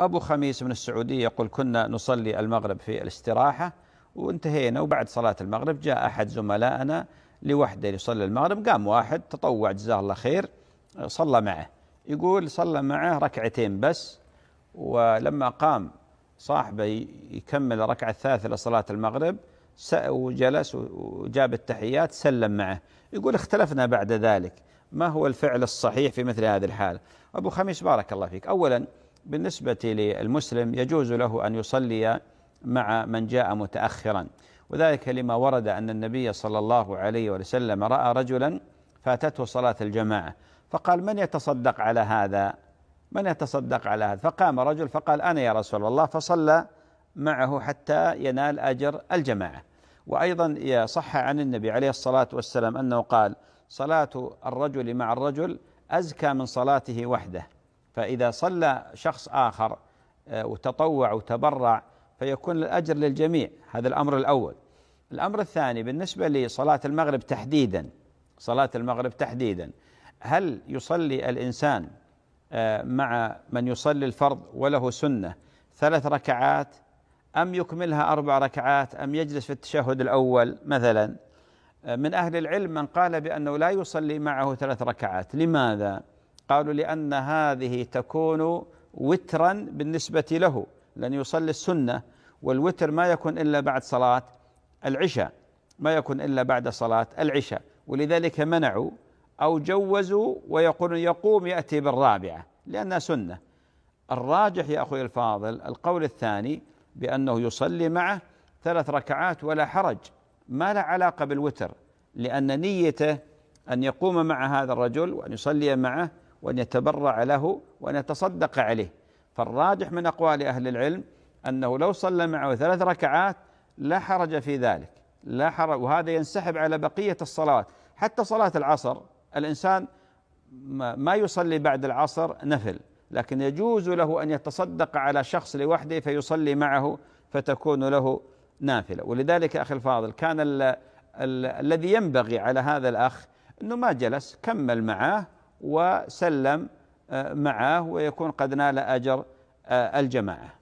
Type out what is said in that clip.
أبو خميس من السعودية يقول كنا نصلي المغرب في الاستراحة وانتهينا وبعد صلاة المغرب جاء أحد زملائنا لوحده يصلي المغرب قام واحد تطوع جزاه الله خير صلى معه يقول صلى معه ركعتين بس ولما قام صاحبه يكمل الركعة الثالثة لصلاة المغرب وجلس وجاب التحيات سلم معه يقول اختلفنا بعد ذلك ما هو الفعل الصحيح في مثل هذه الحالة أبو خميس بارك الله فيك أولا بالنسبة للمسلم يجوز له أن يصلي مع من جاء متأخرا وذلك لما ورد أن النبي صلى الله عليه وسلم رأى رجلا فاتته صلاة الجماعة فقال من يتصدق على هذا من يتصدق على هذا فقام رجل فقال أنا يا رسول الله فصلى معه حتى ينال أجر الجماعة وأيضا صح عن النبي عليه الصلاة والسلام أنه قال صلاة الرجل مع الرجل أزكى من صلاته وحده فإذا صلى شخص آخر آه، وتطوع وتبرع فيكون الأجر للجميع هذا الأمر الأول الأمر الثاني بالنسبة لصلاة المغرب تحديدا صلاة المغرب تحديدا هل يصلي الإنسان آه، مع من يصلي الفرض وله سنة ثلاث ركعات أم يكملها أربع ركعات أم يجلس في التشهد الأول مثلا آه، من أهل العلم من قال بأنه لا يصلي معه ثلاث ركعات لماذا؟ قالوا لأن هذه تكون وترا بالنسبة له لأن يصلي السنة والوتر ما يكون إلا بعد صلاة العشاء ما يكون إلا بعد صلاة العشاء ولذلك منعوا أو جوزوا ويقولون يقوم يأتي بالرابعة لأنها سنة الراجح يا أخوي الفاضل القول الثاني بأنه يصلي معه ثلاث ركعات ولا حرج ما له علاقة بالوتر لأن نيته أن يقوم مع هذا الرجل وأن يصلي معه وأن يتبرع له وأن يتصدق عليه فالراجح من أقوال أهل العلم أنه لو صلى معه ثلاث ركعات لا حرج في ذلك لا حرج وهذا ينسحب على بقية الصلوات حتى صلاة العصر الإنسان ما يصلي بعد العصر نفل لكن يجوز له أن يتصدق على شخص لوحده فيصلي معه فتكون له نافلة ولذلك أخي الفاضل كان الذي ينبغي على هذا الأخ أنه ما جلس كمل معاه وسلم آه، معه ويكون قد نال أجر آه، الجماعة